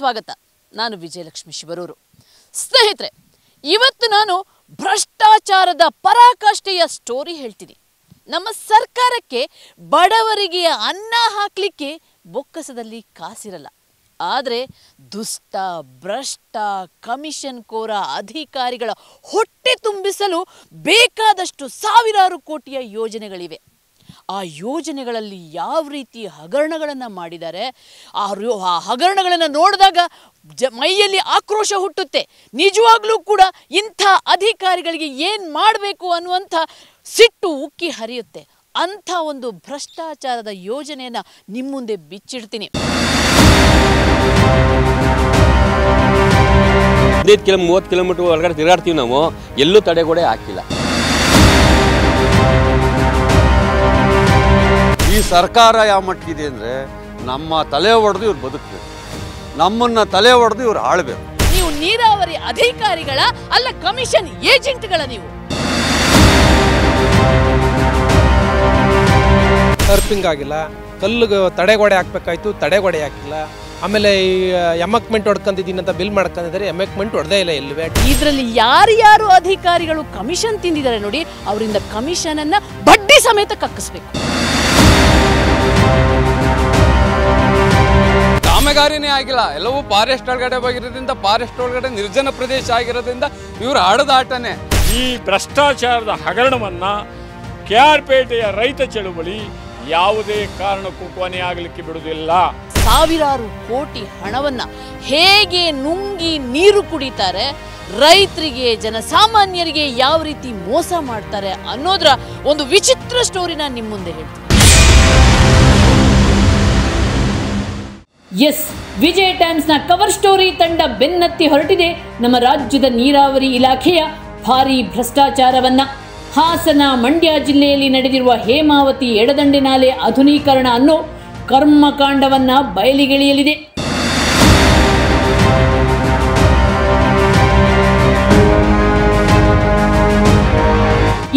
ಸ್ವಾಗತ ನಾನು ವಿಜಯಲಕ್ಷ್ಮಿ ಶಿವರೂರು ಸ್ನೇಹಿತರೆ ಇವತ್ತು ನಾನು ಭ್ರಷ್ಟಾಚಾರದ ಪರಾಕಾಷ್ಠೆಯ ಸ್ಟೋರಿ ಹೇಳ್ತೀನಿ ನಮ್ಮ ಸರ್ಕಾರಕ್ಕೆ ಬಡವರಿಗೆ ಅನ್ನ ಹಾಕಲಿಕ್ಕೆ ಬೊಕ್ಕಸದಲ್ಲಿ ಕಾಸಿರಲ್ಲ ಆದರೆ ದುಷ್ಟ ಭ್ರಷ್ಟ ಕಮಿಷನ್ ಕೋರ ಅಧಿಕಾರಿಗಳ ಹೊಟ್ಟೆ ತುಂಬಿಸಲು ಬೇಕಾದಷ್ಟು ಸಾವಿರಾರು ಕೋಟಿಯ ಯೋಜನೆಗಳಿವೆ ಆ ಯೋಜನೆಗಳಲ್ಲಿ ಯಾವ ರೀತಿ ಹಗರಣಗಳನ್ನು ಮಾಡಿದ್ದಾರೆ ಆ ಹಗರಣಗಳನ್ನು ನೋಡಿದಾಗ ಜ ಮೈಯಲ್ಲಿ ಆಕ್ರೋಶ ಹುಟ್ಟುತ್ತೆ ನಿಜವಾಗ್ಲೂ ಕೂಡ ಇಂಥ ಅಧಿಕಾರಿಗಳಿಗೆ ಏನು ಮಾಡಬೇಕು ಅನ್ನುವಂಥ ಸಿಟ್ಟು ಉಕ್ಕಿ ಹರಿಯುತ್ತೆ ಅಂಥ ಒಂದು ಭ್ರಷ್ಟಾಚಾರದ ಯೋಜನೆಯನ್ನು ನಿಮ್ಮ ಮುಂದೆ ಬಿಚ್ಚಿಡ್ತೀನಿ ಹದಿನೈದು ಕಿಲೋ ಮೂವತ್ತು ಕಿಲೋಮೀಟರ್ ಒಳಗಡೆ ತಿರುಗಾಡ್ತೀವಿ ನಾವು ಎಲ್ಲೂ ತಡೆಗೋಡೆ ಹಾಕಿಲ್ಲ ಸರ್ಕಾರ ಯಾವ ಮಟ್ಟಿದೆ ಅಂದರೆ ನಮ್ಮ ತಲೆ ಒಡೆದು ಇವ್ರು ಬದುಕಬೇಕು ನಮ್ಮನ್ನು ತಲೆ ಒಡೆದು ಇವ್ರು ಆಳ್ಬೇಕು ನೀವು ನೀರಾವರಿ ಅಧಿಕಾರಿಗಳ ಅಲ್ಲ ಕಮಿಷನ್ ಏಜೆಂಟ್ಗಳ ನೀವು ಸರ್ಪಿಂಗ್ ಆಗಿಲ್ಲ ಕಲ್ಲುಗೆ ತಡೆಗೋಡೆ ಹಾಕ್ಬೇಕಾಯ್ತು ತಡೆಗೋಡೆ ಹಾಕಿಲ್ಲ ಆಮೇಲೆ ಈ ಎಮಕ್ಮೆಂಟ್ ಹೊಡ್ಕೊಂಡಿದ್ದೀನಿ ಅಂತ ಬಿಲ್ ಮಾಡ್ಕೊಂಡಿದ್ದಾರೆ ಎಮಕ್ಮೆಂಟ್ ಹೊಡೆದೇ ಇಲ್ಲ ಇಲ್ವೇ ಇದರಲ್ಲಿ ಯಾರ್ಯಾರು ಅಧಿಕಾರಿಗಳು ಕಮಿಷನ್ ತಿಂದಿದ್ದಾರೆ ನೋಡಿ ಅವರಿಂದ ಕಮಿಷನನ್ನು ಬಡ್ಡಿ ಸಮೇತ ಕಕ್ಕಿಸ್ಬೇಕು ಕಾಮಗಾರಿನೇ ಆಗಿಲ್ಲ ಎಲ್ಲವೂ ಫಾರೆಸ್ಟ್ ಒಳಗಡೆ ಹೋಗಿರೋದ್ರಿಂದ ಫಾರೆಸ್ಟ್ ಒಳಗಡೆ ನಿರ್ಜನ ಪ್ರದೇಶ ಆಗಿರೋದ್ರಿಂದ ಇವರು ಆಡದಾಟನೆ ಈ ಭ್ರಷ್ಟಾಚಾರದ ಹಗರಣವನ್ನ ಕೆಆರ್ಪೇಟೆಯ ಪೇಟೆಯ ರೈತ ಚಳುವಳಿ ಯಾವುದೇ ಕಾರಣಕ್ಕೂ ಕೊನೆ ಆಗಲಿಕ್ಕೆ ಬಿಡುವುದಿಲ್ಲ ಸಾವಿರಾರು ಕೋಟಿ ಹಣವನ್ನ ಹೇಗೆ ನುಂಗಿ ನೀರು ಕುಡಿತಾರೆ ರೈತರಿಗೆ ಜನಸಾಮಾನ್ಯರಿಗೆ ಯಾವ ರೀತಿ ಮೋಸ ಮಾಡ್ತಾರೆ ಅನ್ನೋದ್ರ ಒಂದು ವಿಚಿತ್ರ ಸ್ಟೋರಿನ ನಿಮ್ಮ ಮುಂದೆ ಹೇಳ್ತೀನಿ ಎಸ್ ವಿಜಯ್ ಟೈಮ್ಸ್ನ ಕವರ್ ಸ್ಟೋರಿ ತಂಡ ಬೆನ್ನತ್ತಿ ಹೊರಟಿದೆ ನಮ್ಮ ರಾಜ್ಯದ ನೀರಾವರಿ ಇಲಾಖೆಯ ಭಾರಿ ಭ್ರಷ್ಟಾಚಾರವನ್ನ ಹಾಸನ ಮಂಡ್ಯ ಜಿಲ್ಲೆಯಲ್ಲಿ ನಡೆದಿರುವ ಹೇಮಾವತಿ ಎಡದಂಡೆ ನಾಲೆ ಆಧುನೀಕರಣ ಅನ್ನೋ ಕರ್ಮಕಾಂಡವನ್ನ ಬಯಲಿಗೆಳೆಯಲಿದೆ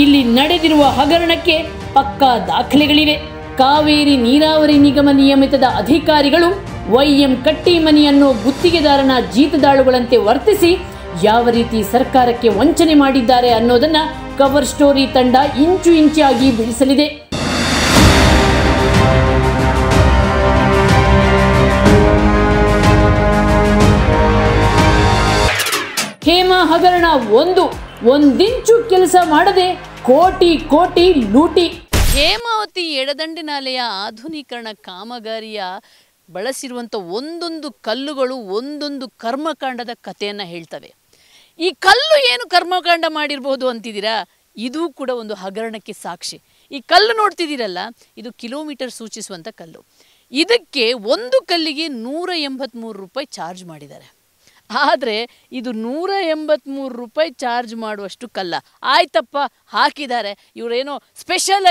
ಇಲ್ಲಿ ನಡೆದಿರುವ ಹಗರಣಕ್ಕೆ ಪಕ್ಕಾ ದಾಖಲೆಗಳಿವೆ ಕಾವೇರಿ ನೀರಾವರಿ ನಿಗಮ ನಿಯಮಿತದ ಅಧಿಕಾರಿಗಳು ವೈಎಂ ಮನೆಯನ್ನು ಗುತ್ತಿಗೆದಾರನ ಜೀತದಾಳುಗಳಂತೆ ವರ್ತಿಸಿ ಯಾವ ರೀತಿ ಸರ್ಕಾರಕ್ಕೆ ವಂಚನೆ ಮಾಡಿದ್ದಾರೆ ಅನ್ನೋದನ್ನ ಕವರ್ ಸ್ಟೋರಿ ತಂಡ ಇಂಚು ಇಂಚಾಗಿ ಬಿಡಿಸಲಿದೆ ಹೇಮಾ ಹಗರಣ ಒಂದು ಒಂದಿಂಚು ಕೆಲಸ ಮಾಡದೆ ಕೋಟಿ ಕೋಟಿ ಲೂಟಿ ಹೇಮಾವತಿ ಎಡದಂಡಿನಾಲೆಯ ಆಧುನೀಕರಣ ಕಾಮಗಾರಿಯ ಬಳಸಿರುವಂಥ ಒಂದೊಂದು ಕಲ್ಲುಗಳು ಒಂದೊಂದು ಕರ್ಮಕಾಂಡದ ಕಥೆಯನ್ನು ಹೇಳ್ತವೆ ಈ ಕಲ್ಲು ಏನು ಕರ್ಮಕಾಂಡ ಮಾಡಿರಬಹುದು ಅಂತಿದ್ದೀರಾ ಇದೂ ಕೂಡ ಒಂದು ಹಗರಣಕ್ಕೆ ಸಾಕ್ಷಿ ಈ ಕಲ್ಲು ನೋಡ್ತಿದ್ದೀರಲ್ಲ ಇದು ಕಿಲೋಮೀಟರ್ ಸೂಚಿಸುವಂಥ ಕಲ್ಲು ಇದಕ್ಕೆ ಒಂದು ಕಲ್ಲಿಗೆ ನೂರ ಎಂಬತ್ತ್ಮೂರು ರೂಪಾಯಿ ಚಾರ್ಜ್ ಮಾಡಿದ್ದಾರೆ ಆದರೆ ಇದು ನೂರ ಎಂಬತ್ತ್ಮೂರು ರೂಪಾಯಿ ಚಾರ್ಜ್ ಮಾಡುವಷ್ಟು ಕಲ್ಲ ಆಯ್ತಪ್ಪ ಹಾಕಿದ್ದಾರೆ ಇವರೇನೋ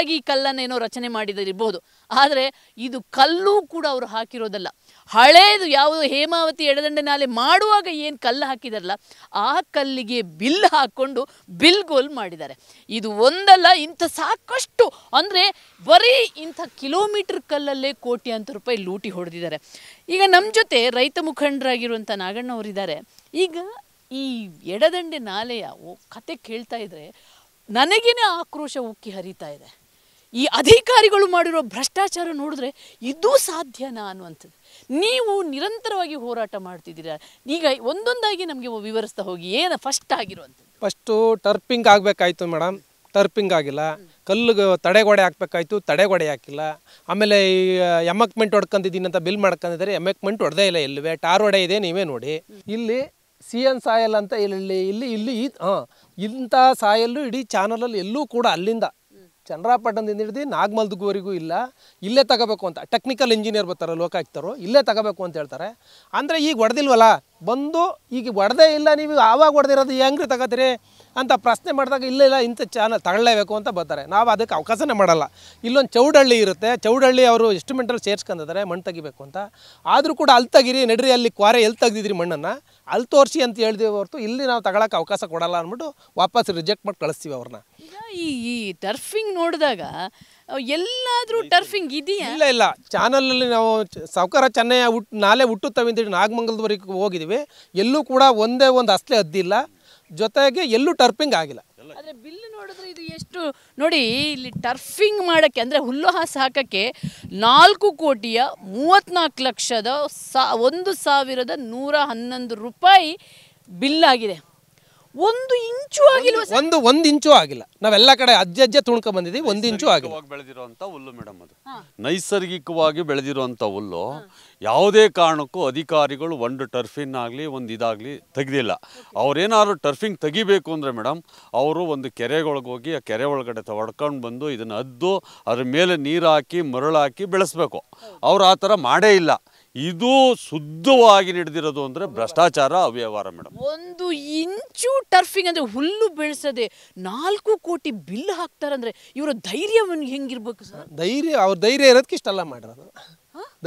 ಆಗಿ ಈ ಕಲ್ಲನ್ನೇನೋ ರಚನೆ ಮಾಡಿದಿರ್ಬೋದು ಆದರೆ ಇದು ಕಲ್ಲೂ ಕೂಡ ಅವರು ಹಾಕಿರೋದಲ್ಲ ಹಳೇದು ಯಾವುದು ಹೇಮಾವತಿ ಎಡದಂಡೆ ನಾಲೆ ಮಾಡುವಾಗ ಏನು ಕಲ್ಲು ಹಾಕಿದಾರಲ್ಲ ಆ ಕಲ್ಲಿಗೆ ಬಿಲ್ ಹಾಕ್ಕೊಂಡು ಬಿಲ್ ಗೋಲ್ ಮಾಡಿದ್ದಾರೆ ಇದು ಒಂದಲ್ಲ ಇಂಥ ಸಾಕಷ್ಟು ಅಂದರೆ ಬರೀ ಇಂಥ ಕಿಲೋಮೀಟರ್ ಕಲ್ಲಲ್ಲೇ ಕೋಟ್ಯಾಂತರ ರೂಪಾಯಿ ಲೂಟಿ ಹೊಡೆದಿದ್ದಾರೆ ಈಗ ನಮ್ಮ ಜೊತೆ ರೈತ ಮುಖಂಡರಾಗಿರುವಂಥ ನಾಗಣ್ಣವರಿದ್ದಾರೆ ಈಗ ಈ ಎಡದಂಡೆ ನಾಲೆಯ ಕತೆ ಕೇಳ್ತಾ ಇದ್ರೆ ನನಗೇನೆ ಆಕ್ರೋಶ ಉಕ್ಕಿ ಹರಿತಾ ಇದೆ ಈ ಅಧಿಕಾರಿಗಳು ಮಾಡಿರೋ ಭ್ರಷ್ಟಾಚಾರ ನೋಡಿದ್ರೆ ಇದು ಸಾಧ್ಯನಾ ಅನ್ನುವಂಥದ್ದು ನೀವು ನಿರಂತರವಾಗಿ ಹೋರಾಟ ಮಾಡ್ತಿದ್ದೀರಾ ಈಗ ಒಂದೊಂದಾಗಿ ನಮಗೆ ವಿವರಿಸ್ತಾ ಹೋಗಿ ಏನು ಫಸ್ಟ್ ಆಗಿರುವಂಥದ್ದು ಫಸ್ಟು ಟರ್ಪಿಂಗ್ ಆಗಬೇಕಾಯ್ತು ಮೇಡಮ್ ಟರ್ಪಿಂಗ್ ಆಗಿಲ್ಲ ಕಲ್ಲು ತಡೆಗೋಡೆ ಹಾಕ್ಬೇಕಾಯ್ತು ತಡೆಗೋಡೆ ಹಾಕಿಲ್ಲ ಆಮೇಲೆ ಈ ಎಮಕ್ಮೆಂಟ್ ಹೊಡ್ಕೊಂಡಿದ್ದೀನಿ ಅಂತ ಬಿಲ್ ಮಾಡ್ಕೊಂಡಿದ್ದಾರೆ ಎಮಕ್ಮೆಂಟ್ ಹೊಡೆದೇ ಇಲ್ಲ ಇಲ್ಲವೇ ಟಾರ್ ಹೊಡೆ ಇದೆ ನೀವೇ ನೋಡಿ ಇಲ್ಲಿ ಸಿ ಎನ್ ಸಾಯಲ್ ಅಂತ ಇಲ್ಲಿ ಇಲ್ಲಿ ಇಲ್ಲಿ ಹಾಂ ಇಂಥ ಸಾಯಲ್ಲು ಇಡೀ ಚಾನಲಲ್ಲಿ ಎಲ್ಲೂ ಕೂಡ ಅಲ್ಲಿಂದ ಚಂದ್ರಾಪಟ್ಟಣದಿಂದ ಹಿಡಿದು ನಾಗಮಲ್ದಗುವರೆಗೂ ಇಲ್ಲ ಇಲ್ಲೇ ತಗೋಬೇಕು ಅಂತ ಟೆಕ್ನಿಕಲ್ ಇಂಜಿನಿಯರ್ ಬರ್ತಾರೆ ಲೋಕಾಯುಕ್ತರು ಇಲ್ಲೇ ತಗೋಬೇಕು ಅಂತ ಹೇಳ್ತಾರೆ ಅಂದರೆ ಈಗ ಹೊಡೆದಿಲ್ವಲ್ಲ ಬಂದು ಈಗ ಹೊಡೆದೇ ಇಲ್ಲ ನೀವು ಆವಾಗ ಹೊಡೆದಿರೋದು ಹೆಂಗ್ರಿ ತಗೋತೀರಿ ಅಂತ ಪ್ರಶ್ನೆ ಮಾಡಿದಾಗ ಇಲ್ಲ ಇಲ್ಲ ಇಂಥ ಚಾನಲ್ ತಗೊಳ್ಳೇಬೇಕು ಅಂತ ಬರ್ತಾರೆ ನಾವು ಅದಕ್ಕೆ ಅವಕಾಶನೇ ಮಾಡಲ್ಲ ಇಲ್ಲೊಂದು ಚೌಡಳ್ಳಿ ಇರುತ್ತೆ ಚೌಡಳ್ಳಿ ಅವರು ಎಷ್ಟು ಮಿಂಟಲ್ಲಿ ಸೇರಿಸ್ಕೊಂಡಿದ್ದಾರೆ ಮಣ್ಣು ತೆಗಿಬೇಕು ಅಂತ ಆದರೂ ಕೂಡ ಅಲ್ಲಿ ತೆಗೀರಿ ನಡ್ರಿ ಅಲ್ಲಿ ಕ್ವಾರೆ ಎಲ್ಲಿ ತೆಗ್ದಿದ್ರಿ ಮಣ್ಣನ್ನು ಅಲ್ಲಿ ತೋರಿಸಿ ಅಂತ ಹೇಳಿದ್ವಿ ಹೊರತು ಇಲ್ಲಿ ನಾವು ತಗೊಳಕ್ಕೆ ಅವಕಾಶ ಕೊಡಲ್ಲ ಅಂದ್ಬಿಟ್ಟು ವಾಪಸ್ ರಿಜೆಕ್ಟ್ ಮಾಡಿ ಕಳಿಸ್ತೀವಿ ಅವ್ರನ್ನ ಈ ಈ ಟರ್ಫಿಂಗ್ ನೋಡಿದಾಗ ಎಲ್ಲಾದರೂ ಟರ್ಫಿಂಗ್ ಇದೆಯಾ ಇಲ್ಲ ಇಲ್ಲ ಚಾನಲಲ್ಲಿ ನಾವು ಸಾವುಕಾರ ಚೆನ್ನೈ ಹುಟ್ಟು ನಾಳೆ ಹುಟ್ಟುತ್ತವೆ ಅಂತೇಳಿ ನಾಗಮಂಗಲದವರೆಗೂ ಹೋಗಿದ್ದೀವಿ ಎಲ್ಲೂ ಕೂಡ ಒಂದೇ ಒಂದು ಅಸ್ಲೆ ಅದ್ದಿಲ್ಲ ಜೊತೆಗೆ ಎಲ್ಲೂ ಟರ್ಫಿಂಗ್ ಆಗಿಲ್ಲ ಆದರೆ ಬಿಲ್ ನೋಡಿದ್ರೆ ಇದು ಎಷ್ಟು ನೋಡಿ ಇಲ್ಲಿ ಟರ್ಫಿಂಗ್ ಮಾಡೋಕ್ಕೆ ಅಂದರೆ ಹುಲ್ಲುಹಾಸು ಹಾಕೋಕ್ಕೆ ನಾಲ್ಕು ಕೋಟಿಯ ಮೂವತ್ತ್ನಾಲ್ಕು ಲಕ್ಷದ ಸಾ ಒಂದು ಸಾವಿರದ ನೂರ ಹನ್ನೊಂದು ರೂಪಾಯಿ ಬಿಲ್ ಆಗಿದೆ ಒಂದು ಇಂಚು ಆಗಿಲ್ಲ ಒಂದು ಒಂದು ಇಂಚು ಆಗಿಲ್ಲ ನಾವೆಲ್ಲ ಕಡೆ ಅಜ್ಜೆ ಅಜ್ಜೆ ತುಣ್ಕೊ ಬಂದಿದ್ದೀವಿ ಒಂದು ಇಂಚು ಆಗಿಲ್ಲ ಬೆಳೆದಿರುವಂತ ಹುಲ್ಲು ಮೇಡಮ್ ಅದು ನೈಸರ್ಗಿಕವಾಗಿ ಬೆಳೆದಿರುವಂತ ಹುಲ್ಲು ಯಾವುದೇ ಕಾರಣಕ್ಕೂ ಅಧಿಕಾರಿಗಳು ಒಂದು ಟರ್ಫಿನ್ ಆಗಲಿ ಒಂದು ಇದಾಗಲಿ ತೆಗೆದಿಲ್ಲ ಅವ್ರೇನಾದ್ರು ಟರ್ಫಿಂಗ್ ತೆಗಿಬೇಕು ಅಂದರೆ ಮೇಡಮ್ ಅವರು ಒಂದು ಕೆರೆಗಳಿಗೆ ಹೋಗಿ ಆ ಕೆರೆ ಒಳಗಡೆ ಹೊಡ್ಕೊಂಡು ಬಂದು ಇದನ್ನು ಅದ್ದು ಅದ್ರ ಮೇಲೆ ನೀರು ಹಾಕಿ ಮರಳು ಹಾಕಿ ಬೆಳೆಸಬೇಕು ಅವ್ರು ಆ ಥರ ಮಾಡೇ ಇಲ್ಲ ಇದು ಶುದ್ಧವಾಗಿ ನಡೆದಿರೋದು ಅಂದ್ರೆ ಭ್ರಷ್ಟಾಚಾರ ಅವ್ಯವಹಾರ ಮೇಡಮ್ ಒಂದು ಇಂಚು ಟರ್ಫಿಂಗ್ ಅಂದ್ರೆ ಹುಲ್ಲು ಬೆಳೆಸದೆ ನಾಲ್ಕು ಕೋಟಿ ಬಿಲ್ ಅಂದ್ರೆ ಇವರ ಧೈರ್ಯವನ್ನು ಹೆಂಗಿರ್ಬೇಕು ಸರ್ ಧೈರ್ಯ ಅವ್ರ ಧೈರ್ಯ ಇರೋದಕ್ಕೆ ಇಷ್ಟೆಲ್ಲ ಮಾಡಿರೋದು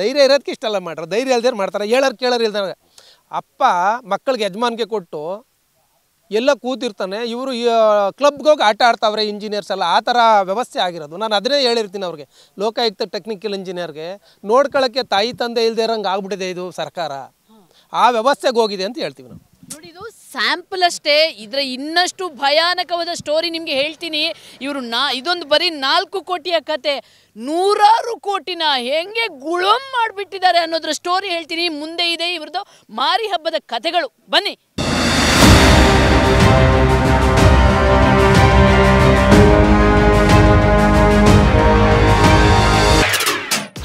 ಧೈರ್ಯ ಇರೋದಕ್ಕೆ ಇಷ್ಟೆಲ್ಲ ಮಾಡ್ರ ಧೈರ್ಯ ಇಲ್ದೇ ಮಾಡ್ತಾರೆ ಹೇಳರ್ ಕೇಳೋರು ಇಲ್ದಾರೆ ಅಪ್ಪ ಮಕ್ಕಳಿಗೆ ಯಜಮಾನ್ಗೆ ಕೊಟ್ಟು ಎಲ್ಲ ಕೂತಿರ್ತಾನೆ ಇವರು ಕ್ಲಬ್ಗೆ ಹೋಗಿ ಆಟ ಆಡ್ತಾವ್ರೆ ಇಂಜಿನಿಯರ್ಸ್ ಎಲ್ಲ ಆ ಥರ ವ್ಯವಸ್ಥೆ ಆಗಿರೋದು ನಾನು ಅದನ್ನೇ ಹೇಳಿರ್ತೀನಿ ಅವ್ರಿಗೆ ಲೋಕಾಯುಕ್ತ ಟೆಕ್ನಿಕಲ್ ಇಂಜಿನಿಯರ್ಗೆ ನೋಡ್ಕೊಳ್ಳೋಕ್ಕೆ ತಾಯಿ ತಂದೆ ಇಲ್ಲದೆ ಇರೋಂಗೆ ಆಗ್ಬಿಟ್ಟಿದೆ ಇದು ಸರ್ಕಾರ ಆ ವ್ಯವಸ್ಥೆಗೆ ಹೋಗಿದೆ ಅಂತ ಹೇಳ್ತೀವಿ ನಾವು ನೋಡಿ ಇದು ಸ್ಯಾಂಪಲ್ ಅಷ್ಟೇ ಇದರ ಇನ್ನಷ್ಟು ಭಯಾನಕವಾದ ಸ್ಟೋರಿ ನಿಮಗೆ ಹೇಳ್ತೀನಿ ಇವರು ನಾ ಇದೊಂದು ಬರೀ ನಾಲ್ಕು ಕೋಟಿಯ ಕತೆ ನೂರಾರು ಕೋಟಿನ ಹೆಂಗೆ ಗುಳಂ ಮಾಡಿಬಿಟ್ಟಿದ್ದಾರೆ ಅನ್ನೋದ್ರ ಸ್ಟೋರಿ ಹೇಳ್ತೀನಿ ಮುಂದೆ ಇದೆ ಇವ್ರದ್ದು ಮಾರಿ ಹಬ್ಬದ ಕಥೆಗಳು ಬನ್ನಿ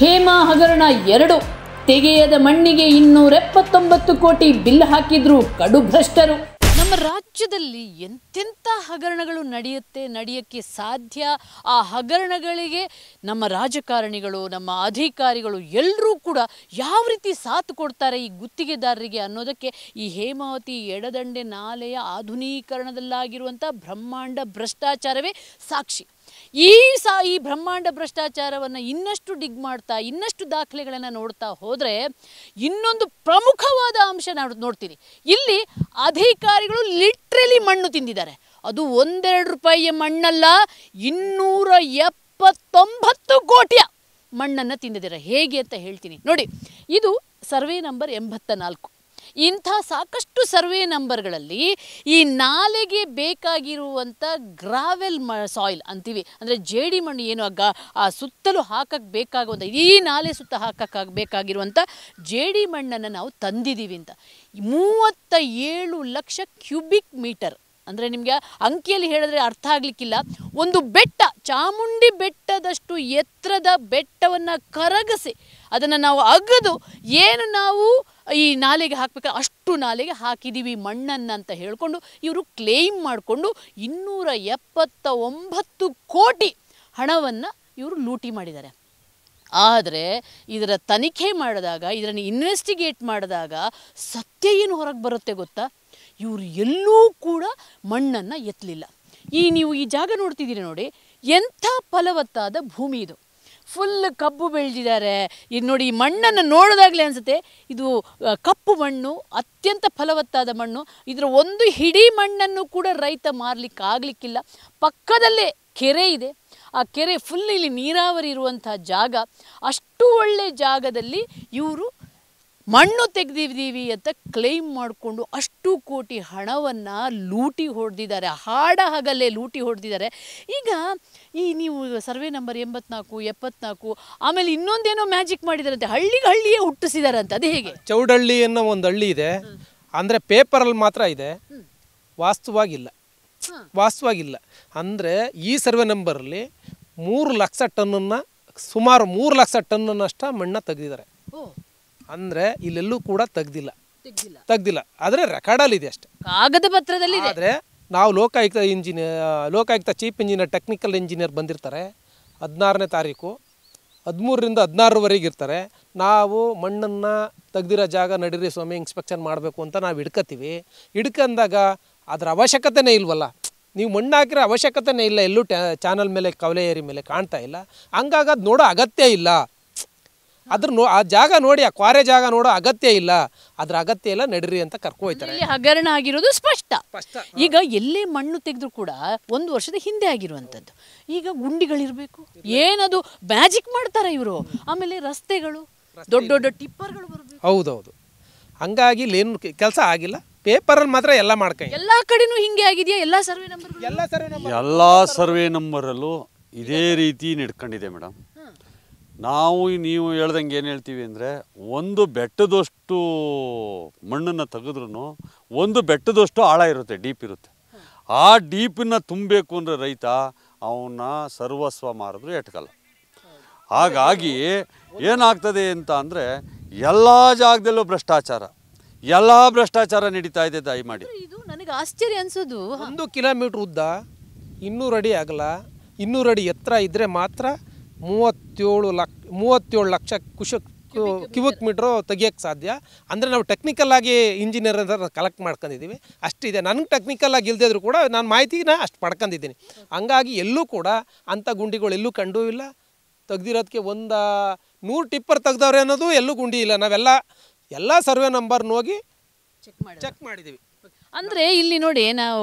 ಹೇಮಾ ಹಗರಣ ಎರಡು ತೆಗೆಯದ ಮಣ್ಣಿಗೆ ಇನ್ನೂರ ಎಪ್ಪತ್ತೊಂಬತ್ತು ಕೋಟಿ ಬಿಲ್ ಹಾಕಿದ್ರು ಕಡು ಭ್ರಷ್ಟರು ನಮ್ಮ ರಾಜ್ಯದಲ್ಲಿ ಎಂತೆಂಥ ಹಗರಣಗಳು ನಡೆಯುತ್ತೆ ನಡೆಯಕ್ಕೆ ಸಾಧ್ಯ ಆ ಹಗರಣಗಳಿಗೆ ನಮ್ಮ ರಾಜಕಾರಣಿಗಳು ನಮ್ಮ ಅಧಿಕಾರಿಗಳು ಎಲ್ಲರೂ ಕೂಡ ಯಾವ ರೀತಿ ಸಾಥ್ ಕೊಡ್ತಾರೆ ಈ ಗುತ್ತಿಗೆದಾರರಿಗೆ ಅನ್ನೋದಕ್ಕೆ ಈ ಹೇಮಾವತಿ ಎಡದಂಡೆ ನಾಲೆಯ ಆಧುನೀಕರಣದಲ್ಲಾಗಿರುವಂಥ ಬ್ರಹ್ಮಾಂಡ ಭ್ರಷ್ಟಾಚಾರವೇ ಸಾಕ್ಷಿ ಈ ಸ ಈ ಬ್ರಹ್ಮಾಂಡ ಭ್ರಷ್ಟಾಚಾರವನ್ನು ಇನ್ನಷ್ಟು ಡಿಗ್ ಮಾಡ್ತಾ ಇನ್ನಷ್ಟು ದಾಖಲೆಗಳನ್ನು ನೋಡ್ತಾ ಹೋದರೆ ಇನ್ನೊಂದು ಪ್ರಮುಖವಾದ ಅಂಶ ನಾವು ನೋಡ್ತೀರಿ ಇಲ್ಲಿ ಅಧಿಕಾರಿಗಳು ಲಿಟ್ರಲಿ ಮಣ್ಣು ತಿಂದಿದ್ದಾರೆ ಅದು ಒಂದೆರಡು ರೂಪಾಯಿಯ ಮಣ್ಣಲ್ಲ ಇನ್ನೂರ ಎಪ್ಪತ್ತೊಂಬತ್ತು ಕೋಟಿಯ ಮಣ್ಣನ್ನು ತಿಂದಿದ್ದಾರೆ ಹೇಗೆ ಅಂತ ಹೇಳ್ತೀನಿ ನೋಡಿ ಇದು ಸರ್ವೆ ನಂಬರ್ ಎಂಬತ್ತ ನಾಲ್ಕು ಇಂಥ ಸಾಕಷ್ಟು ಸರ್ವೆ ನಂಬರ್ಗಳಲ್ಲಿ ಈ ನಾಲೆಗೆ ಬೇಕಾಗಿರುವಂಥ ಗ್ರಾವೆಲ್ ಮ ಸಾಯಿಲ್ ಅಂತೀವಿ ಅಂದರೆ ಜೇಡಿ ಮಣ್ಣು ಏನು ಅಗ್ಗ ಆ ಸುತ್ತಲೂ ಹಾಕಕ್ಕೆ ಬೇಕಾಗುವಂಥ ಈ ನಾಲೆ ಸುತ್ತ ಹಾಕಕ್ಕೆ ಬೇಕಾಗಿರುವಂಥ ಜೇಡಿ ಮಣ್ಣನ್ನು ನಾವು ತಂದಿದ್ದೀವಿ ಅಂತ ಮೂವತ್ತ ಏಳು ಲಕ್ಷ ಕ್ಯೂಬಿಕ್ ಮೀಟರ್ ಅಂದರೆ ನಿಮಗೆ ಅಂಕಿಯಲ್ಲಿ ಹೇಳಿದ್ರೆ ಅರ್ಥ ಆಗಲಿಕ್ಕಿಲ್ಲ ಒಂದು ಬೆಟ್ಟ ಚಾಮುಂಡಿ ಬೆಟ್ಟದಷ್ಟು ಎತ್ತರದ ಬೆಟ್ಟವನ್ನು ಕರಗಿಸಿ ಅದನ್ನು ನಾವು ಅಗದು ಏನು ನಾವು ಈ ನಾಲೆಗೆ ಹಾಕಬೇಕು ಅಷ್ಟು ನಾಲೆಗೆ ಹಾಕಿದ್ದೀವಿ ಮಣ್ಣನ್ನು ಅಂತ ಹೇಳಿಕೊಂಡು ಇವರು ಕ್ಲೇಮ್ ಮಾಡಿಕೊಂಡು ಇನ್ನೂರ ಎಪ್ಪತ್ತ ಒಂಬತ್ತು ಕೋಟಿ ಹಣವನ್ನು ಇವರು ಲೂಟಿ ಮಾಡಿದ್ದಾರೆ ಆದರೆ ಇದರ ತನಿಖೆ ಮಾಡಿದಾಗ ಇದರನ್ನು ಇನ್ವೆಸ್ಟಿಗೇಟ್ ಮಾಡಿದಾಗ ಸತ್ಯ ಏನು ಹೊರಗೆ ಬರುತ್ತೆ ಗೊತ್ತಾ ಇವರು ಎಲ್ಲೂ ಕೂಡ ಮಣ್ಣನ್ನು ಎತ್ತಲಿಲ್ಲ ಈ ನೀವು ಈ ಜಾಗ ನೋಡ್ತಿದ್ದೀರಿ ನೋಡಿ ಎಂಥ ಫಲವತ್ತಾದ ಭೂಮಿ ಇದು ಫುಲ್ ಕಬ್ಬು ಬೆಳೆದಿದ್ದಾರೆ ಇದು ನೋಡಿ ಈ ಮಣ್ಣನ್ನು ನೋಡಿದಾಗಲೇ ಅನಿಸುತ್ತೆ ಇದು ಕಪ್ಪು ಮಣ್ಣು ಅತ್ಯಂತ ಫಲವತ್ತಾದ ಮಣ್ಣು ಇದರ ಒಂದು ಹಿಡಿ ಮಣ್ಣನ್ನು ಕೂಡ ರೈತ ಮಾರಲಿಕ್ಕೆ ಆಗಲಿಕ್ಕಿಲ್ಲ ಪಕ್ಕದಲ್ಲೇ ಕೆರೆ ಇದೆ ಆ ಕೆರೆ ಫುಲ್ ಇಲ್ಲಿ ನೀರಾವರಿ ಇರುವಂಥ ಜಾಗ ಅಷ್ಟು ಒಳ್ಳೆ ಜಾಗದಲ್ಲಿ ಇವರು ಮಣ್ಣು ತೆಗೆದಿದ್ದೀವಿ ಅಂತ ಕ್ಲೈಮ್ ಮಾಡಿಕೊಂಡು ಅಷ್ಟು ಕೋಟಿ ಹಣವನ್ನು ಲೂಟಿ ಹೊಡೆದಿದ್ದಾರೆ ಹಾಡ ಹಗಲೇ ಲೂಟಿ ಹೊಡೆದಿದ್ದಾರೆ ಈಗ ಈ ನೀವು ಸರ್ವೆ ನಂಬರ್ ಎಂಬತ್ನಾಲ್ಕು ಎಪ್ಪತ್ನಾಲ್ಕು ಆಮೇಲೆ ಇನ್ನೊಂದೇನೋ ಮ್ಯಾಜಿಕ್ ಮಾಡಿದಾರಂತೆ ಹಳ್ಳಿಗೆ ಹಳ್ಳಿಯೇ ಹುಟ್ಟಿಸಿದಾರಂತೆ ಅದು ಹೇಗೆ ಚೌಡಹಳ್ಳಿ ಅನ್ನೋ ಒಂದು ಹಳ್ಳಿ ಇದೆ ಅಂದರೆ ಪೇಪರಲ್ಲಿ ಮಾತ್ರ ಇದೆ ವಾಸ್ತವಾಗಿಲ್ಲ ವಾಸ್ತವಾಗಿಲ್ಲ ಅಂದರೆ ಈ ಸರ್ವೆ ನಂಬರಲ್ಲಿ ಮೂರು ಲಕ್ಷ ಟನ್ನನ್ನು ಸುಮಾರು ಮೂರು ಲಕ್ಷ ಟನ್ನನ್ನಷ್ಟು ಮಣ್ಣು ತೆಗೆದಿದ್ದಾರೆ ಅಂದರೆ ಇಲ್ಲೆಲ್ಲೂ ಕೂಡ ತೆಗ್ದಿಲ್ಲ ತೆಗ್ದಿಲ್ಲ ಆದರೆ ಅಲ್ಲಿ ಇದೆ ಅಷ್ಟೇ ಕಾಗದ ಪತ್ರದಲ್ಲಿ ಆದರೆ ನಾವು Lokayukta engineer Lokayukta chief engineer technical engineer ಬಂದಿರ್ತಾರೆ ಹದಿನಾರನೇ ತಾರೀಕು ಹದಿಮೂರರಿಂದ ಹದಿನಾರುವರೆಗೆ ಇರ್ತಾರೆ ನಾವು ಮಣ್ಣನ್ನು ತೆಗ್ದಿರೋ ಜಾಗ ನಡೀರಿ ಸ್ವಾಮಿ ಇನ್ಸ್ಪೆಕ್ಷನ್ ಮಾಡಬೇಕು ಅಂತ ನಾವು ಹಿಡ್ಕತ್ತೀವಿ ಹಿಡ್ಕಂದಾಗ ಅದರ ಅವಶ್ಯಕತೆನೇ ಇಲ್ವಲ್ಲ ನೀವು ಮಣ್ಣು ಹಾಕಿರೋ ಅವಶ್ಯಕತೆನೇ ಇಲ್ಲ ಎಲ್ಲೂ ಟ್ಯಾ ಚಾನಲ್ ಮೇಲೆ ಕವಲೆ ಏರಿ ಮೇಲೆ ಕಾಣ್ತಾ ಇಲ್ಲ ಹಂಗಾಗಿ ಅದು ನೋಡೋ ಅಗತ್ಯ ಇಲ್ಲ ಅದ್ರ ನೋ ಆ ಜಾಗ ನೋಡಿ ಆ ಕ್ವಾರೆ ಜಾಗ ನೋಡೋ ಅಗತ್ಯ ಇಲ್ಲ ಅದ್ರ ಅಗತ್ಯ ಇಲ್ಲ ನಡೀರಿ ಅಂತ ಕರ್ಕೊಯ್ತಾರೆ ಇಲ್ಲಿ ಹಗರಣ ಆಗಿರೋದು ಸ್ಪಷ್ಟ ಈಗ ಎಲ್ಲೇ ಮಣ್ಣು ತೆಗೆದ್ರು ಕೂಡ ಒಂದು ವರ್ಷದ ಹಿಂದೆ ಆಗಿರುವಂಥದ್ದು ಈಗ ಗುಂಡಿಗಳಿರಬೇಕು ಏನದು ಮ್ಯಾಜಿಕ್ ಮಾಡ್ತಾರೆ ಇವರು ಆಮೇಲೆ ರಸ್ತೆಗಳು ದೊಡ್ಡ ದೊಡ್ಡ ಟಿಪ್ಪರ್ಗಳು ಬರಬೇಕು ಹೌದೌದು ಹಂಗಾಗಿ ಏನು ಕೆಲಸ ಆಗಿಲ್ಲ ಪೇಪರ್ ಅಲ್ಲಿ ಮಾತ್ರ ಎಲ್ಲ ಮಾಡ್ಕೊಂಡು ಎಲ್ಲ ಕಡೆನೂ ಹಿಂಗೆ ಆಗಿದೆಯಾ ಎಲ್ಲಾ ಸರ್ವೆ ನಂಬರ್ ಎಲ್ಲಾ ಸರ್ವೆ ನಂಬರ್ ಅಲ್ಲೂ ನಂಬರಲ್ಲೂ ಇದೇ ರೀತಿ ನಡ್ಕೊಂಡಿದೆ ಮೇಡಮ್ ನಾವು ನೀವು ಹೇಳ್ದಂಗೆ ಏನು ಹೇಳ್ತೀವಿ ಅಂದರೆ ಒಂದು ಬೆಟ್ಟದಷ್ಟು ಮಣ್ಣನ್ನು ತೆಗೆದ್ರೂ ಒಂದು ಬೆಟ್ಟದಷ್ಟು ಆಳ ಇರುತ್ತೆ ಡೀಪ್ ಇರುತ್ತೆ ಆ ಡೀಪನ್ನು ತುಂಬಬೇಕು ಅಂದರೆ ರೈತ ಅವನ್ನ ಸರ್ವಸ್ವ ಮಾರಿದ್ರು ಎಟ್ಕಲ್ಲ ಹಾಗಾಗಿ ಏನಾಗ್ತದೆ ಅಂತ ಅಂದರೆ ಎಲ್ಲ ಜಾಗದಲ್ಲೂ ಭ್ರಷ್ಟಾಚಾರ ಎಲ್ಲ ಭ್ರಷ್ಟಾಚಾರ ನಡೀತಾ ಇದೆ ದಯಮಾಡಿ ಇದು ನನಗೆ ಆಶ್ಚರ್ಯ ಅನಿಸೋದು ಒಂದು ಕಿಲೋಮೀಟ್ರ್ ಉದ್ದ ಇನ್ನೂರು ಅಡಿ ಆಗಲ್ಲ ಇನ್ನೂರು ಅಡಿ ಎತ್ತರ ಇದ್ದರೆ ಮಾತ್ರ ಮೂವತ್ತೇಳು ಲಕ್ಷ ಮೂವತ್ತೇಳು ಲಕ್ಷ ಕುಶ ಕ್ಯೂಬಿಕ್ ಮೀಟ್ರು ತೆಗಿಯೋಕ್ಕೆ ಸಾಧ್ಯ ಅಂದರೆ ನಾವು ಟೆಕ್ನಿಕಲ್ಲಾಗಿ ಇಂಜಿನಿಯರ್ ಅಂತ ಕಲೆಕ್ಟ್ ಮಾಡ್ಕೊಂಡಿದ್ದೀವಿ ಅಷ್ಟಿದೆ ನನಗೆ ಟೆಕ್ನಿಕಲ್ಲಾಗಿ ಇಲ್ಲದಿದ್ರು ಕೂಡ ನಾನು ಮಾಹಿತಿನ ಅಷ್ಟು ಪಡ್ಕೊಂಡಿದ್ದೀನಿ ಹಂಗಾಗಿ ಎಲ್ಲೂ ಕೂಡ ಅಂಥ ಗುಂಡಿಗಳು ಎಲ್ಲೂ ಕಂಡೂ ಇಲ್ಲ ತೆಗ್ದಿರೋದಕ್ಕೆ ಒಂದು ನೂರು ಟಿಪ್ಪರ್ ತೆಗ್ದವ್ರೆ ಅನ್ನೋದು ಎಲ್ಲೂ ಗುಂಡಿ ಇಲ್ಲ ನಾವೆಲ್ಲ ಎಲ್ಲ ಸರ್ವೆ ನಂಬರ್ನ ಹೋಗಿ ಚೆಕ್ ಮಾಡಿ ಚೆಕ್ ಮಾಡಿದ್ದೀವಿ ಅಂದರೆ ಇಲ್ಲಿ ನೋಡಿ ನಾವು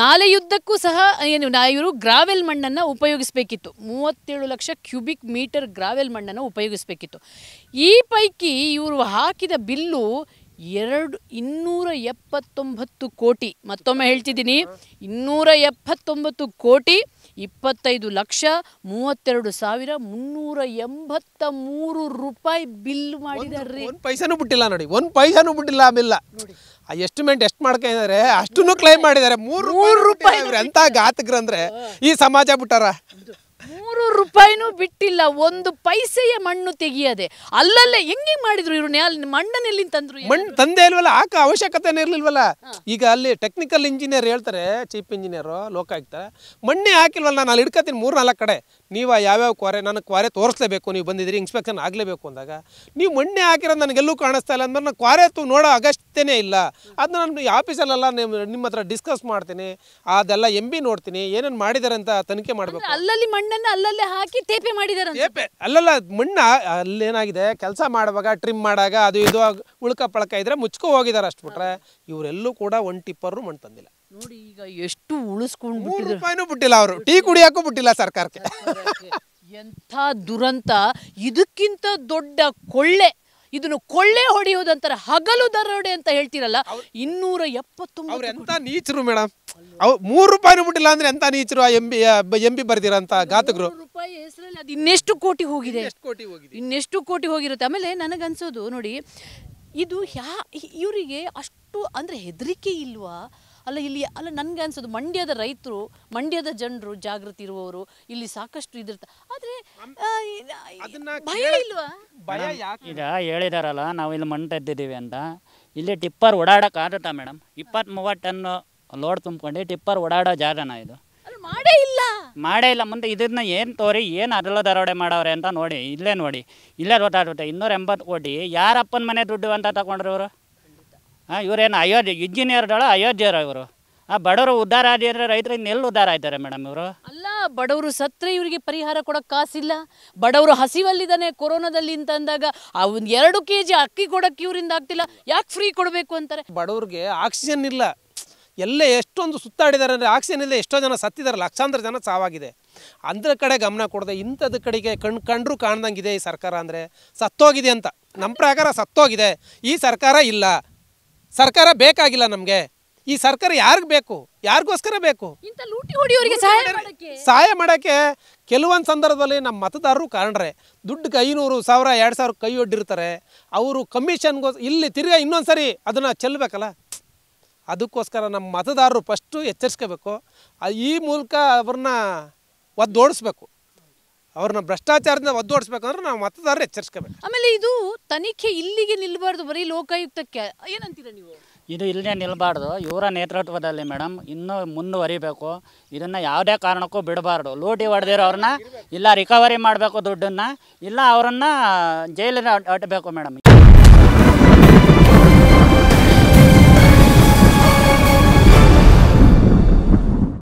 ನಾಲೆಯುದ್ದಕ್ಕೂ ಸಹ ಏನು ನಾ ಇವರು ಗ್ರಾವೆಲ್ ಮಣ್ಣನ್ನು ಉಪಯೋಗಿಸಬೇಕಿತ್ತು ಮೂವತ್ತೇಳು ಲಕ್ಷ ಕ್ಯೂಬಿಕ್ ಮೀಟರ್ ಗ್ರಾವೆಲ್ ಮಣ್ಣನ್ನು ಉಪಯೋಗಿಸಬೇಕಿತ್ತು ಈ ಪೈಕಿ ಇವರು ಹಾಕಿದ ಬಿಲ್ಲು ಎರಡು ಇನ್ನೂರ ಎಪ್ಪತ್ತೊಂಬತ್ತು ಕೋಟಿ ಮತ್ತೊಮ್ಮೆ ಹೇಳ್ತಿದ್ದೀನಿ ಇನ್ನೂರ ಎಪ್ಪತ್ತೊಂಬತ್ತು ಕೋಟಿ ಇಪ್ಪತ್ತೈದು ಲಕ್ಷ ಮೂವತ್ತೆರಡು ಸಾವಿರ ಮುನ್ನೂರ ಎಂಬತ್ತ ಮೂರು ರೂಪಾಯಿ ಬಿಲ್ ಮಾಡಿದಾರ್ರಿ ಒಂದು ಪೈಸಾನು ಬಿಟ್ಟಿಲ್ಲ ನೋಡಿ ಒಂದು ಪೈಸಾನು ಬಿಟ್ಟಿಲ್ಲ ಆ ಬಿಲ್ಲ ಆ ಎಸ್ಟಿಮೇಟ್ ಎಷ್ಟು ಮಾಡ್ಕೊಂಡಿದ್ದಾರೆ ಅಷ್ಟು ಕ್ಲೈಮ್ ಮಾಡಿದ್ದಾರೆ ಮೂರು ಮೂರು ರೂಪಾಯಿ ಅಂತ ಘಾತಕ್ರಂದ್ರೆ ಈ ಸಮಾಜ ಬಿಟ್ಟಾರ ಮೂರು ರೂಪಾಯಿನೂ ಬಿಟ್ಟಿಲ್ಲ ಒಂದು ಪೈಸೆಯ ಮಣ್ಣು ತೆಗಿಯದೆ ಅಲ್ಲಲ್ಲೇ ಹೆಂಗೆ ಮಾಡಿದ್ರು ಇವ್ರು ಮಣ್ಣನೆಲ್ಲಿ ತಂದ್ರು ಮಣ್ಣು ತಂದೆ ಇಲ್ವಲ್ಲ ಆಕ ಅವಶ್ಯಕತೆನೇ ಇರ್ಲಿಲ್ವಲ್ಲ ಈಗ ಅಲ್ಲಿ ಟೆಕ್ನಿಕಲ್ ಇಂಜಿನಿಯರ್ ಹೇಳ್ತಾರೆ ಚೀಫ್ ಇಂಜಿನಿಯರು ಆಗ್ತಾರೆ ಮಣ್ಣೆ ಹಾಕಿಲ್ವಲ್ಲ ನಾನು ಅಲ್ಲಿ ಇಡ್ಕತೀನಿ ಮೂರು ನಾಲ್ಕು ಕಡೆ ನೀವು ಯಾವ್ಯಾವ ಕ್ವಾರೆ ನಾನು ಕ್ವಾರೆ ತೋರಿಸಲೇಬೇಕು ನೀವು ಬಂದಿದ್ರಿ ಇನ್ಸ್ಪೆಕ್ಷನ್ ಆಗಲೇಬೇಕು ಅಂದಾಗ ನೀವು ಮಣ್ಣೆ ಹಾಕಿರೋದು ನನಗೆಲ್ಲೂ ಕಾಣಿಸ್ತಾ ಇಲ್ಲ ಅಂದ್ರೆ ನಾನು ಕ್ವಾರೆ ತೂ ನೋಡೋ ಅಗಷ್ಟೇನೇ ಇಲ್ಲ ಅದನ್ನ ನಾನು ಈ ಆಫೀಸಲ್ಲೆಲ್ಲ ನಿಮ್ಮ ನಿಮ್ಮ ಹತ್ರ ಡಿಸ್ಕಸ್ ಮಾಡ್ತೀನಿ ಅದೆಲ್ಲ ಎಂ ಬಿ ನೋಡ್ತೀನಿ ಏನೇನು ಮಾಡಿದ್ದಾರೆ ಅಂತ ತನಿಖೆ ಮಾಡಬೇಕು ಅಲ್ಲಲ್ಲಿ ಮಣ್ಣು ಮಣ್ಣನ್ನ ಅಲ್ಲಲ್ಲೇ ಹಾಕಿ ತೇಪೆ ಮಾಡಿದಾರ ತೇಪೆ ಅಲ್ಲಲ್ಲ ಮಣ್ಣ ಅಲ್ಲೇನಾಗಿದೆ ಕೆಲಸ ಮಾಡುವಾಗ ಟ್ರಿಮ್ ಮಾಡಾಗ ಅದು ಇದು ಉಳ್ಕ ಪಳಕ ಇದ್ರೆ ಮುಚ್ಕೋ ಹೋಗಿದಾರೆ ಅಷ್ಟು ಬಿಟ್ರೆ ಇವರೆಲ್ಲೂ ಕೂಡ ಒನ್ ಟಿಪ್ಪರ್ ಮಣ್ಣು ತಂದಿಲ್ಲ ನೋಡಿ ಈಗ ಎಷ್ಟು ಉಳಿಸ್ಕೊಂಡು ರೂಪಾಯಿನೂ ಬಿಟ್ಟಿಲ್ಲ ಅವರು ಟೀ ಕುಡಿಯೋಕ್ಕೂ ಬಿಟ್ಟಿಲ್ಲ ಸರ್ಕಾರಕ್ಕೆ ಎಂಥ ದುರಂತ ಇದಕ್ಕಿಂತ ದೊಡ್ಡ ಕೊಳ್ಳೆ ಇದನ್ನು ಕೊಳ್ಳೆ ಹೊಡೆಯುವುದು ಹಗಲು ದರೋಡೆ ಅಂತ ಹೇಳ್ತೀರಲ್ಲ ಇನ್ನೂರ ಎಪ್ಪತ್ತೊಂಬತ್ತು ಎಂತ ನೀಚರು ಮೇಡಮ್ ಅವ್ ಮೂರು ರೂಪಾಯಿ ಮುಟ್ಟಿಲ್ಲ ಅಂದ್ರೆ ಎಂತ ನೀಚರು ಎಂಬಿ ಎಂಬಿ ಬರ್ದಿರಂತ ಘಾತಕರು ರೂಪಾಯಿ ಅದು ಇನ್ನೆಷ್ಟು ಕೋಟಿ ಹೋಗಿದೆ ಇನ್ನೆಷ್ಟು ಕೋಟಿ ಹೋಗಿರುತ್ತೆ ಆಮೇಲೆ ನನಗನ್ಸೋದು ನೋಡಿ ಇದು ಯಾ ಇವರಿಗೆ ಅಷ್ಟು ಅಂದ್ರೆ ಹೆದರಿಕೆ ಇಲ್ವಾ ಅಲ್ಲ ಇಲ್ಲಿ ಅಲ್ಲ ನನಗೆ ಅನ್ಸೋದು ಮಂಡ್ಯದ ರೈತರು ಮಂಡ್ಯದ ಜನರು ಜಾಗೃತಿ ಇರುವವರು ಇಲ್ಲಿ ಸಾಕಷ್ಟು ಇದ್ರೆ ಆದರೆ ಭಯ ಭಯ ಈಗ ಹೇಳಿದಾರಲ್ಲ ನಾವು ಇಲ್ಲಿ ಮಣ್ಣು ಅಂತ ಇಲ್ಲಿ ಟಿಪ್ಪರ್ ಓಡಾಡಕ್ಕೆ ಆಗತ್ತಾ ಮೇಡಮ್ ಇಪ್ಪತ್ತು ಮೂವತ್ತು ಟನ್ ಲೋಡ್ ತುಂಬಿಕೊಂಡು ಟಿಪ್ಪರ್ ಓಡಾಡೋ ಜಾಗನ ಇದು ಮಾಡೇ ಇಲ್ಲ ಮಾಡೇ ಇಲ್ಲ ಮುಂದೆ ಇದನ್ನ ಏನು ತೋರಿ ಏನು ಅದೆಲ್ಲ ದರೋಡೆ ಮಾಡವ್ರೆ ಅಂತ ನೋಡಿ ಇಲ್ಲೇ ನೋಡಿ ಇಲ್ಲೇ ಗೊತ್ತಾಗುತ್ತೆ ಇನ್ನೂರ ಎಂಬತ್ತು ಕೋಟಿ ಯಾರಪ್ಪನ ಮನೆ ದುಡ್ಡು ಅಂತ ಅವರು ಹಾಂ ಇವರೇನು ಇಂಜಿನಿಯರ್ ಇಂಜಿನಿಯರ್ಗಳ ಅಯೋಧ್ಯರು ಇವರು ಆ ಬಡವರು ಉದ್ಧಾರ ಆದ್ರೆ ರೈತರು ನೆಲ್ಲ ಉದ್ಧಾರ ಆಯ್ತಾರೆ ಮೇಡಮ್ ಇವರು ಅಲ್ಲ ಬಡವರು ಸತ್ರೆ ಇವರಿಗೆ ಪರಿಹಾರ ಕೊಡಕ್ಕೆ ಕಾಸಿಲ್ಲ ಬಡವರು ಹಸಿವಲ್ಲಿದ್ದಾನೆ ಕೊರೋನಾದಲ್ಲಿ ಅಂತಂದಾಗ ಒಂದು ಎರಡು ಕೆ ಜಿ ಅಕ್ಕಿ ಕೊಡಕ್ಕೆ ಇವರಿಂದ ಆಗ್ತಿಲ್ಲ ಯಾಕೆ ಫ್ರೀ ಕೊಡಬೇಕು ಅಂತಾರೆ ಬಡವ್ರಿಗೆ ಆಕ್ಸಿಜನ್ ಇಲ್ಲ ಎಲ್ಲ ಎಷ್ಟೊಂದು ಸುತ್ತಾಡಿದ್ದಾರೆ ಅಂದರೆ ಆಕ್ಸಿಜನ್ ಇಲ್ಲ ಎಷ್ಟೋ ಜನ ಸತ್ತಿದ್ದಾರೆ ಲಕ್ಷಾಂತರ ಜನ ಸಾವಾಗಿದೆ ಅಂದ್ರ ಕಡೆ ಗಮನ ಕೊಡದೆ ಇಂಥದ ಕಡೆಗೆ ಕಣ್ ಕಂಡ್ರೂ ಕಾಣ್ದಂಗಿದೆ ಈ ಸರ್ಕಾರ ಅಂದರೆ ಸತ್ತೋಗಿದೆ ಅಂತ ನಮ್ಮ ಪ್ರಕಾರ ಸತ್ತೋಗಿದೆ ಈ ಸರ್ಕಾರ ಇಲ್ಲ ಸರ್ಕಾರ ಬೇಕಾಗಿಲ್ಲ ನಮಗೆ ಈ ಸರ್ಕಾರ ಯಾರಿಗೆ ಬೇಕು ಯಾರಿಗೋಸ್ಕರ ಬೇಕು ಸಹಾಯ ಮಾಡೋಕ್ಕೆ ಕೆಲವೊಂದು ಸಂದರ್ಭದಲ್ಲಿ ನಮ್ಮ ಮತದಾರರು ಕಾರಣರೇ ದುಡ್ಡು ಐನೂರು ಸಾವಿರ ಎರಡು ಸಾವಿರ ಕೈ ಒಡ್ಡಿರ್ತಾರೆ ಅವರು ಕಮಿಷನ್ಗೋಸ್ ಇಲ್ಲಿ ತಿರ್ಗಾ ಇನ್ನೊಂದು ಸರಿ ಅದನ್ನು ಚೆಲ್ಲಬೇಕಲ್ಲ ಅದಕ್ಕೋಸ್ಕರ ನಮ್ಮ ಮತದಾರರು ಫಸ್ಟು ಎಚ್ಚರಿಸ್ಕೋಬೇಕು ಈ ಮೂಲಕ ಅವ್ರನ್ನ ಒದ್ದೋಡಿಸ್ಬೇಕು ಅವ್ರನ್ನ ಭ್ರಷ್ಟಾಚಾರದಿಂದ ಒದ್ದೋಡಿಸ್ಬೇಕಂದ್ರೆ ನಾವು ಮತದಾರರು ಎಚ್ಚರಿಸ್ಕೋಬೇಕು ಆಮೇಲೆ ಇದು ತನಿಖೆ ಇಲ್ಲಿಗೆ ನಿಲ್ಬಾರ್ದು ಬರೀ ಲೋಕಾಯುಕ್ತಕ್ಕೆ ಏನಂತೀರ ನೀವು ಇದು ಇಲ್ಲೇ ನಿಲ್ಬಾರ್ದು ಇವರ ನೇತೃತ್ವದಲ್ಲಿ ಮೇಡಮ್ ಇನ್ನೂ ಮುಂದುವರಿಬೇಕು ಇದನ್ನು ಯಾವುದೇ ಕಾರಣಕ್ಕೂ ಬಿಡಬಾರ್ದು ಲೂಟಿ ಹೊಡೆದಿರೋ ಅವ್ರನ್ನ ಇಲ್ಲ ರಿಕವರಿ ಮಾಡಬೇಕು ದುಡ್ಡನ್ನು ಇಲ್ಲ ಅವರನ್ನು ಜೈಲಿನ ಅಟ್ಟಬೇಕು ಮೇಡಮ್